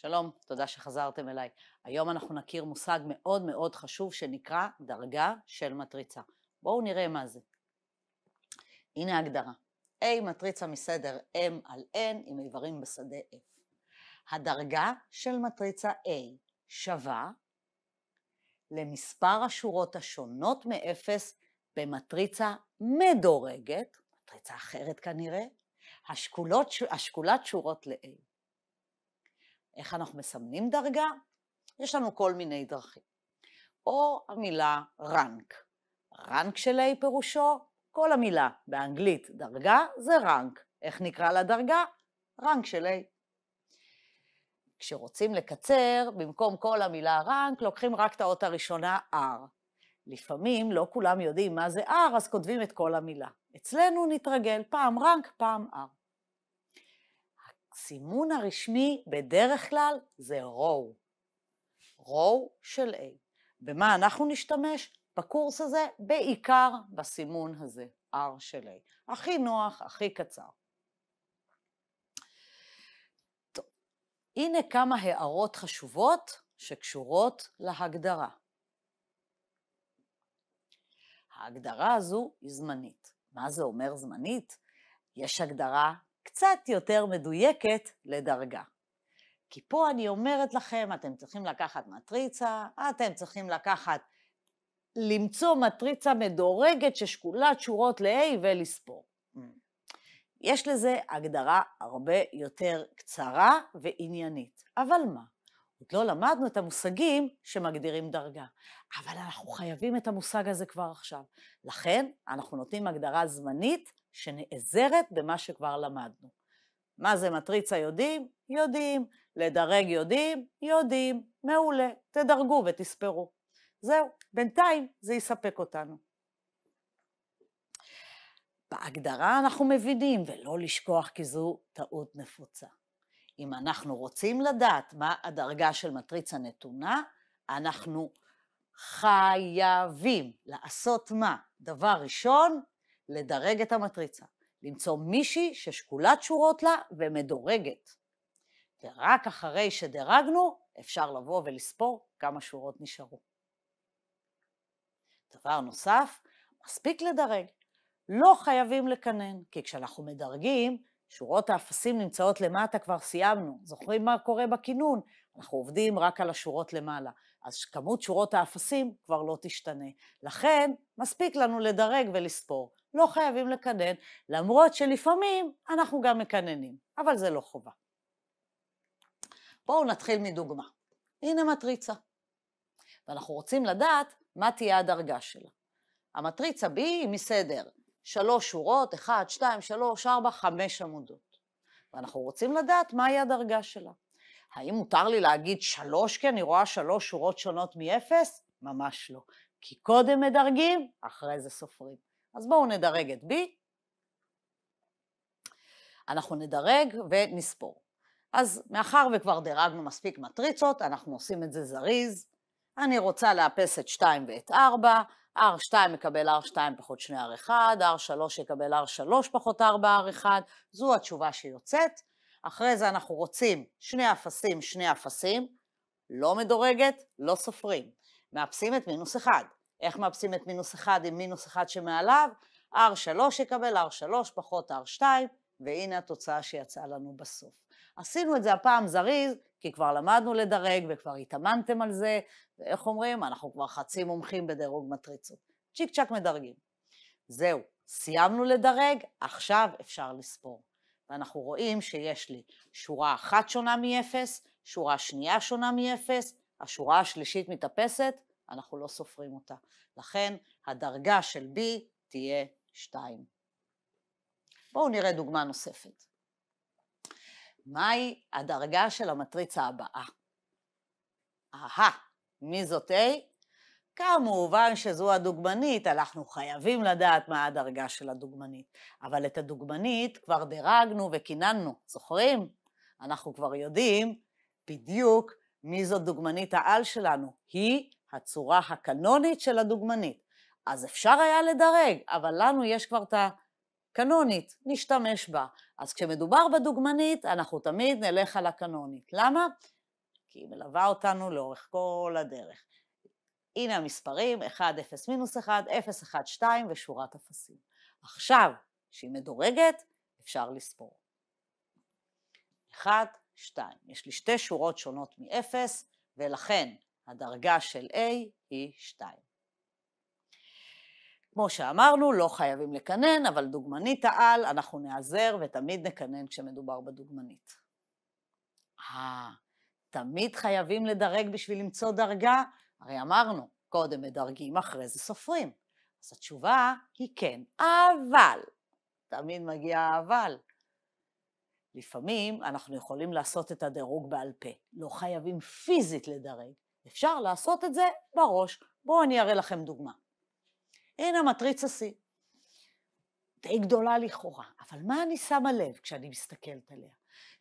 שלום, תודה שחזרתם אליי. היום אנחנו נכיר מושג מאוד מאוד חשוב שנקרא דרגה של מטריצה. בואו נראה מה זה. הנה ההגדרה. A מטריצה מסדר M על N עם איברים בשדה F. הדרגה של מטריצה A שווה למספר השורות השונות מ-0 במטריצה מדורגת, מטריצה אחרת כנראה, השקולות, השקולת שורות ל-A. איך אנחנו מסמנים דרגה? יש לנו כל מיני דרכים. או המילה רנק. רנק של A פירושו כל המילה באנגלית דרגה זה רנק. איך נקרא לדרגה? רנק של A. כשרוצים לקצר, במקום כל המילה רנק, לוקחים רק את האות הראשונה R. לפעמים לא כולם יודעים מה זה R, אז כותבים את כל המילה. אצלנו נתרגל, פעם רנק, פעם R. הסימון הרשמי בדרך כלל זה row, row של A. במה אנחנו נשתמש? בקורס הזה בעיקר בסימון הזה, R של A. הכי נוח, הכי קצר. הנה כמה הערות חשובות שקשורות להגדרה. ההגדרה הזו היא זמנית. מה זה אומר זמנית? יש הגדרה קצת יותר מדויקת לדרגה. כי פה אני אומרת לכם, אתם צריכים לקחת מטריצה, אתם צריכים לקחת, למצוא מטריצה מדורגת ששקולה שורות ל-A ולספור. יש לזה הגדרה הרבה יותר קצרה ועניינית. אבל מה? עוד לא למדנו את המושגים שמגדירים דרגה, אבל אנחנו חייבים את המושג הזה כבר עכשיו. לכן, אנחנו נותנים הגדרה זמנית שנעזרת במה שכבר למדנו. מה זה מטריצה יודעים? יודעים. לדרג יודעים? יודעים. מעולה. תדרגו ותספרו. זהו, בינתיים זה יספק אותנו. בהגדרה אנחנו מבינים, ולא לשכוח כי זו טעות נפוצה. אם אנחנו רוצים לדעת מה הדרגה של מטריצה נתונה, אנחנו חייבים לעשות מה? דבר ראשון, לדרג את המטריצה, למצוא מישהי ששקולת שורות לה ומדורגת. ורק אחרי שדרגנו, אפשר לבוא ולספור כמה שורות נשארו. דבר נוסף, מספיק לדרג. לא חייבים לקנן, כי כשאנחנו מדרגים, שורות האפסים נמצאות למטה, כבר סיימנו. זוכרים מה קורה בכינון? אנחנו עובדים רק על השורות למעלה. אז כמות שורות האפסים כבר לא תשתנה. לכן, מספיק לנו לדרג ולספור. לא חייבים לקנן, למרות שלפעמים אנחנו גם מקננים, אבל זה לא חובה. בואו נתחיל מדוגמה. הנה מטריצה, ואנחנו רוצים לדעת מה תהיה הדרגה שלה. המטריצה B היא מסדר שלוש שורות, אחת, שתיים, שלוש, ארבע, חמש עמודות. ואנחנו רוצים לדעת מהי הדרגה שלה. האם מותר לי להגיד שלוש כי אני רואה שלוש שורות שונות מאפס? ממש לא. כי קודם מדרגים, אחרי זה סופרים. אז בואו נדרג את B. אנחנו נדרג ונספור. אז מאחר וכבר דירגנו מספיק מטריצות, אנחנו עושים את זה זריז. אני רוצה לאפס את 2 ואת 4, R2 מקבל R2 פחות 2R1, R3 יקבל R3 פחות 4R1, זו התשובה שיוצאת. אחרי זה אנחנו רוצים שני אפסים, שני אפסים, לא מדורגת, לא סופרים. מאפסים את מינוס 1. איך מאפסים את מינוס 1 עם מינוס 1 שמעליו, R3 יקבל R3 פחות R2, והנה התוצאה שיצאה לנו בסוף. עשינו את זה הפעם זריז, כי כבר למדנו לדרג וכבר התאמנתם על זה, ואיך אומרים, אנחנו כבר חצי מומחים בדירוג מטריצות. צ'יק צ'אק מדרגים. זהו, סיימנו לדרג, עכשיו אפשר לספור. ואנחנו רואים שיש לי שורה אחת שונה מ-0, שורה שנייה שונה מ-0, השורה השלישית מתאפסת, אנחנו לא סופרים אותה. לכן הדרגה של B תהיה 2. בואו נראה דוגמה נוספת. מהי הדרגה של המטריצה הבאה? אהה, מי זאת A? כמובן שזו הדוגמנית, אנחנו חייבים לדעת מה הדרגה של הדוגמנית. אבל את הדוגמנית כבר דירגנו וקיננו, זוכרים? אנחנו כבר יודעים בדיוק מי זאת דוגמנית העל שלנו. היא הצורה הקנונית של הדוגמנית. אז אפשר היה לדרג, אבל לנו יש כבר את הקנונית, נשתמש בה. אז כשמדובר בדוגמנית, אנחנו תמיד נלך על הקנונית. למה? כי היא מלווה אותנו לאורך כל הדרך. הנה המספרים, 1, 0, מינוס 1, 0, 1, 2 ושורת אפסים. עכשיו, כשהיא מדורגת, אפשר לספור. 1, 2. יש לי שתי שורות שונות מ-0, ולכן הדרגה של A היא 2. כמו שאמרנו, לא חייבים לקנן, אבל דוגמנית העל, אנחנו נעזר ותמיד נקנן כשמדובר בדוגמנית. אה, תמיד חייבים לדרג בשביל למצוא דרגה? הרי אמרנו, קודם מדרגים, אחרי זה סופרים. אז התשובה היא כן, אבל, תמיד מגיע אבל. לפעמים אנחנו יכולים לעשות את הדירוג בעל פה, לא חייבים פיזית לדרג, אפשר לעשות את זה בראש. בואו אני אראה לכם דוגמה. הנה מטריצה C. די גדולה לכאורה, אבל מה אני שמה לב כשאני מסתכלת עליה?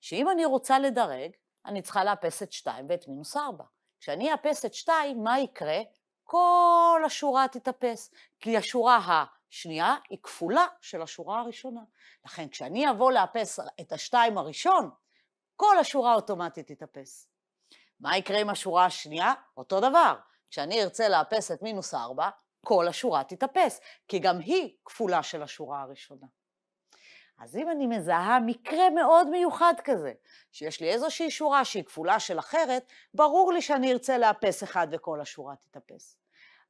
שאם אני רוצה לדרג, אני צריכה לאפס את 2 ואת מינוס 4. כשאני אאפס את 2, מה יקרה? כל השורה תתאפס, כי השורה השנייה היא כפולה של השורה הראשונה. לכן כשאני אבוא לאפס את השתיים הראשון, כל השורה אוטומטית תתאפס. מה יקרה עם השורה השנייה? אותו דבר. כשאני ארצה לאפס את מינוס 4, כל השורה תתאפס, כי גם היא כפולה של השורה הראשונה. אז אם אני מזהה מקרה מאוד מיוחד כזה, שיש לי איזושהי שורה שהיא כפולה של אחרת, ברור לי שאני ארצה לאפס אחד וכל השורה תתאפס.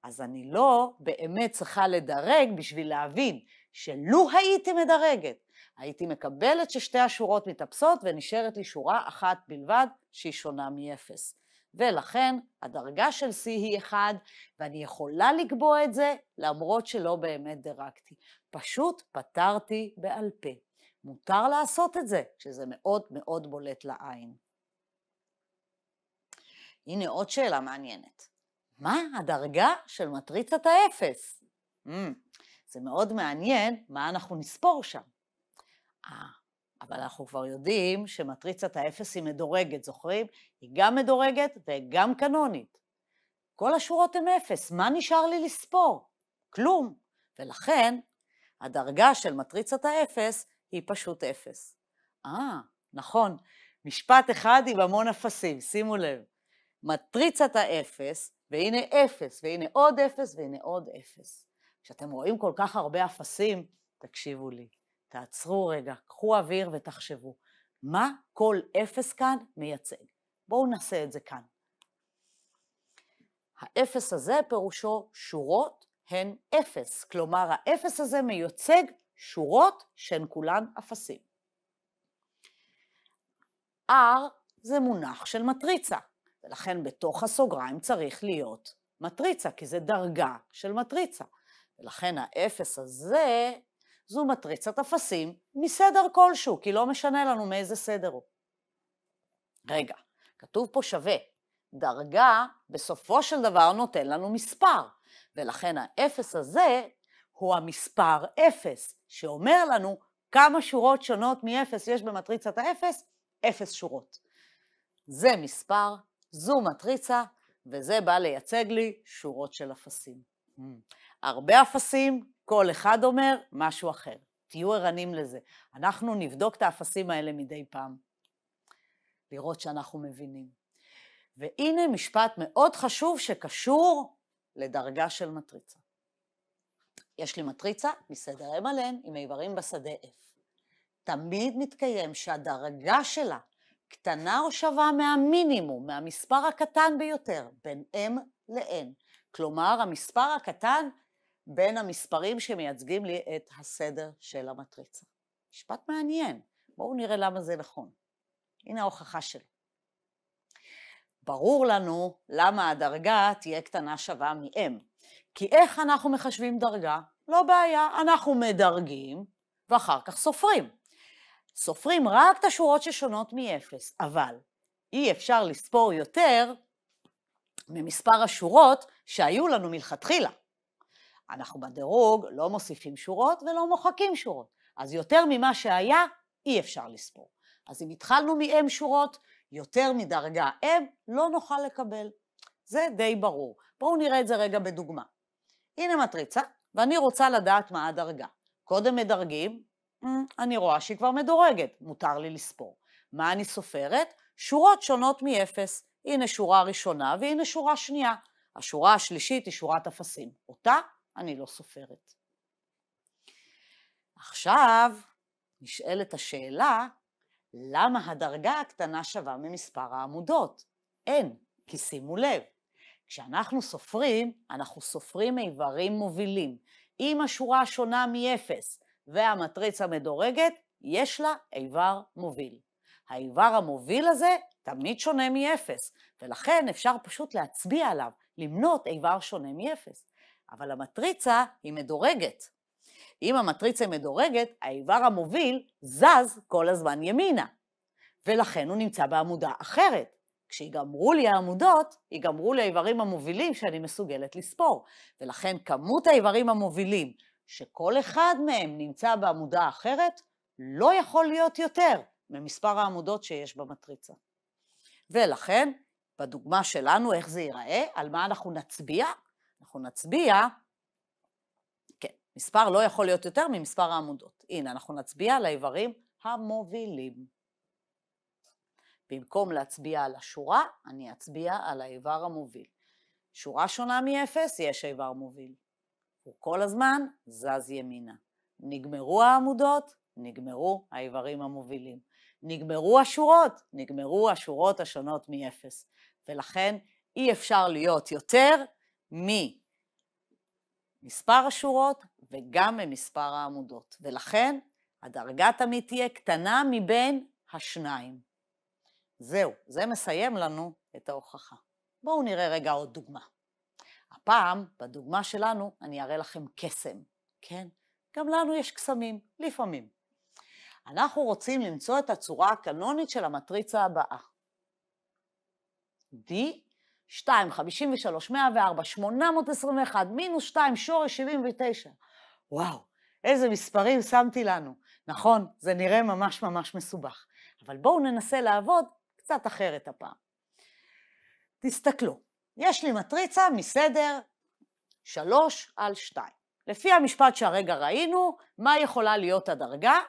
אז אני לא באמת צריכה לדרג בשביל להבין שלו הייתי מדרגת, הייתי מקבלת ששתי השורות מתאפסות ונשארת לי שורה אחת בלבד שהיא שונה מ-0. ולכן הדרגה של C היא 1, ואני יכולה לקבוע את זה למרות שלא באמת דירגתי. פשוט פתרתי בעל פה. מותר לעשות את זה, שזה מאוד מאוד בולט לעין. הנה עוד שאלה מעניינת. מה הדרגה של מטריצת האפס? Mm. זה מאוד מעניין מה אנחנו נספור שם. אה, אבל אנחנו כבר יודעים שמטריצת האפס היא מדורגת, זוכרים? היא גם מדורגת וגם קנונית. כל השורות הן אפס, מה נשאר לי לספור? כלום. ולכן, הדרגה של מטריצת האפס היא פשוט אפס. אה, נכון, משפט אחד עם המון אפסים, שימו לב. מטריצת האפס, והנה אפס, והנה עוד אפס, והנה עוד אפס. כשאתם רואים כל כך הרבה אפסים, תקשיבו לי, תעצרו רגע, קחו אוויר ותחשבו, מה כל אפס כאן מייצג? בואו נעשה את זה כאן. האפס הזה פירושו שורות הן אפס, כלומר האפס הזה מיוצג שורות שהן כולן אפסים. R זה מונח של מטריצה, ולכן בתוך הסוגריים צריך להיות מטריצה, כי זה דרגה של מטריצה. ולכן האפס הזה זו מטריצת אפסים מסדר כלשהו, כי לא משנה לנו מאיזה סדר הוא. רגע, כתוב פה שווה. דרגה בסופו של דבר נותן לנו מספר, ולכן האפס הזה הוא המספר אפס, שאומר לנו כמה שורות שונות מאפס יש במטריצת האפס, אפס שורות. זה מספר, זו מטריצה, וזה בא לייצג לי שורות של אפסים. הרבה אפסים, כל אחד אומר משהו אחר. תהיו ערנים לזה. אנחנו נבדוק את האפסים האלה מדי פעם, לראות שאנחנו מבינים. והנה משפט מאוד חשוב שקשור לדרגה של מטריצה. יש לי מטריצה מסדר M עליהן עם איברים בשדה F. תמיד מתקיים שהדרגה שלה קטנה או שווה מהמינימום, מהמספר הקטן ביותר, בין M ל-N. כלומר, המספר הקטן בין המספרים שמייצגים לי את הסדר של המטריצה. משפט מעניין, בואו נראה למה זה נכון. הנה ההוכחה שלי. ברור לנו למה הדרגה תהיה קטנה שווה מ-M. כי איך אנחנו מחשבים דרגה? לא בעיה, אנחנו מדרגים ואחר כך סופרים. סופרים רק את השורות ששונות מ-0, אבל אי אפשר לספור יותר ממספר השורות שהיו לנו מלכתחילה. אנחנו בדירוג לא מוסיפים שורות ולא מוחקים שורות, אז יותר ממה שהיה אי אפשר לספור. אז אם התחלנו מ-M שורות, יותר מדרגה M לא נוכל לקבל. זה די ברור. בואו נראה את זה רגע בדוגמה. הנה מטריצה, ואני רוצה לדעת מה הדרגה. קודם מדרגים, אמ, אני רואה שהיא כבר מדורגת, מותר לי לספור. מה אני סופרת? שורות שונות מ-0. הנה שורה ראשונה והנה שורה שנייה. השורה השלישית היא שורת אפסים. אותה אני לא סופרת. עכשיו נשאלת השאלה, למה הדרגה הקטנה שווה ממספר העמודות? אין, כי שימו לב, כשאנחנו סופרים, אנחנו סופרים איברים מובילים. אם השורה שונה מ-0 והמטריצה מדורגת, יש לה איבר מוביל. האיבר המוביל הזה תמיד שונה מ-0, ולכן אפשר פשוט להצביע עליו, למנות איבר שונה מ-0. אבל המטריצה היא מדורגת. אם המטריצה מדורגת, האיבר המוביל זז כל הזמן ימינה, ולכן הוא נמצא בעמודה אחרת. כשיגמרו לי העמודות, ייגמרו לי האיברים המובילים שאני מסוגלת לספור, ולכן כמות האיברים המובילים, שכל אחד מהם נמצא בעמודה אחרת, לא יכול להיות יותר ממספר העמודות שיש במטריצה. ולכן, בדוגמה שלנו, איך זה ייראה, על מה אנחנו נצביע, אנחנו נצביע, כן, מספר לא יכול להיות יותר ממספר העמודות. הנה, אנחנו נצביע על האיברים המובילים. במקום להצביע על השורה, אני אצביע על האיבר המוביל. שורה שונה מ-0, יש איבר מוביל. הוא כל הזמן זז ימינה. נגמרו העמודות, נגמרו האיברים המובילים. נגמרו השורות, נגמרו השורות השונות מ-0. ולכן אי אפשר להיות יותר ממספר השורות וגם ממספר העמודות, ולכן הדרגה תמיד תהיה קטנה מבין השניים. זהו, זה מסיים לנו את ההוכחה. בואו נראה רגע עוד דוגמה. הפעם, בדוגמה שלנו, אני אראה לכם קסם, כן? גם לנו יש קסמים, לפעמים. אנחנו רוצים למצוא את הצורה הקנונית של המטריצה הבאה. D 2, 53, 104, 821, מינוס 2, שורש 79. וואו, איזה מספרים שמתי לנו. נכון, זה נראה ממש ממש מסובך, אבל בואו ננסה לעבוד קצת אחרת הפעם. תסתכלו, יש לי מטריצה מסדר 3 על 2. לפי המשפט שהרגע ראינו, מה יכולה להיות הדרגה?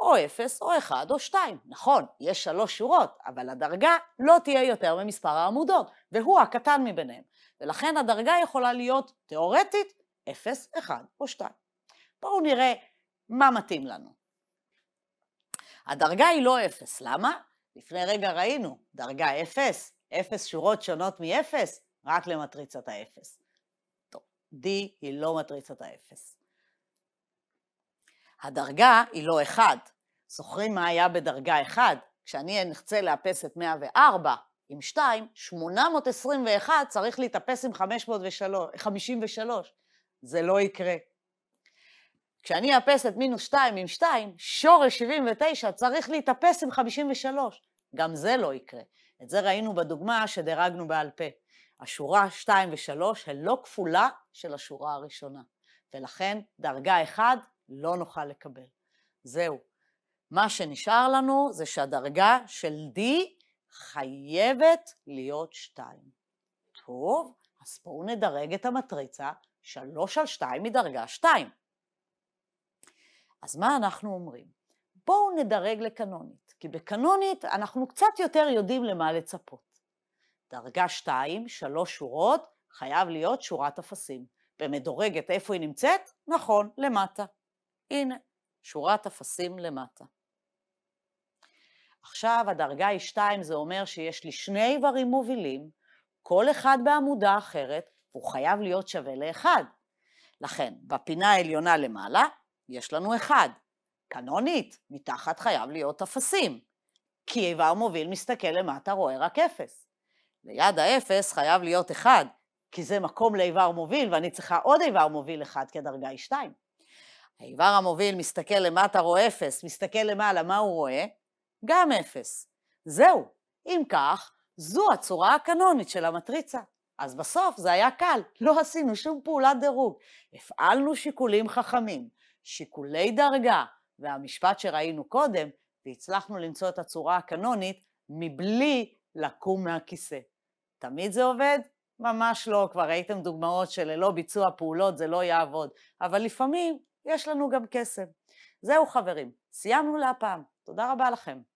או 0, או 1, או 2. נכון, יש שלוש שורות, אבל הדרגה לא תהיה יותר ממספר העמודות, והוא הקטן מביניהם. ולכן הדרגה יכולה להיות, תאורטית, 0, 1 או 2. בואו נראה מה מתאים לנו. הדרגה היא לא 0, למה? לפני רגע ראינו, דרגה 0, 0 שורות שונות מ-0, רק למטריצת ה-0. D היא לא מטריצת האפס. הדרגה היא לא אחד. זוכרים מה היה בדרגה אחד? כשאני נחצה לאפס את 104 עם 2, 821 צריך להתאפס עם 53. זה לא יקרה. כשאני אאפס את מינוס 2 עם 2, שורש 79 צריך להתאפס עם 53. גם זה לא יקרה. את זה ראינו בדוגמה שדירגנו בעל פה. השורה 2 ו-3 הן לא כפולה של השורה הראשונה, ולכן דרגה 1 לא נוכל לקבל. זהו. מה שנשאר לנו זה שהדרגה של D חייבת להיות 2. טוב, אז בואו נדרג את המטריצה, 3 על 2 היא דרגה 2. אז מה אנחנו אומרים? בואו נדרג לקנונית, כי בקנונית אנחנו קצת יותר יודעים למה לצפות. דרגה 2, 3 שורות, חייב להיות שורת אפסים. במדורגת איפה היא נמצאת? נכון, למטה. הנה, שורת אפסים למטה. עכשיו הדרגה היא 2, זה אומר שיש לי שני איברים מובילים, כל אחד בעמודה אחרת, הוא חייב להיות שווה לאחד. לכן, בפינה העליונה למעלה, יש לנו אחד. קנונית, מתחת חייב להיות אפסים, כי איבר מוביל מסתכל למטה, רואה רק אפס. ליד האפס חייב להיות אחד, כי זה מקום לאיבר מוביל, ואני צריכה עוד איבר מוביל אחד, כי הדרגה היא 2. האיבר המוביל מסתכל למטה, רואה אפס, מסתכל למעלה, מה הוא רואה? גם אפס. זהו. אם כך, זו הצורה הקנונית של המטריצה. אז בסוף זה היה קל, לא עשינו שום פעולת דירוג. הפעלנו שיקולים חכמים, שיקולי דרגה, והמשפט שראינו קודם, והצלחנו למצוא את הצורה הקנונית מבלי לקום מהכיסא. תמיד זה עובד? ממש לא. כבר ראיתם דוגמאות שללא ביצוע פעולות זה לא יעבוד. אבל לפעמים יש לנו גם קסם. זהו חברים, סיימנו להפעם. תודה רבה לכם.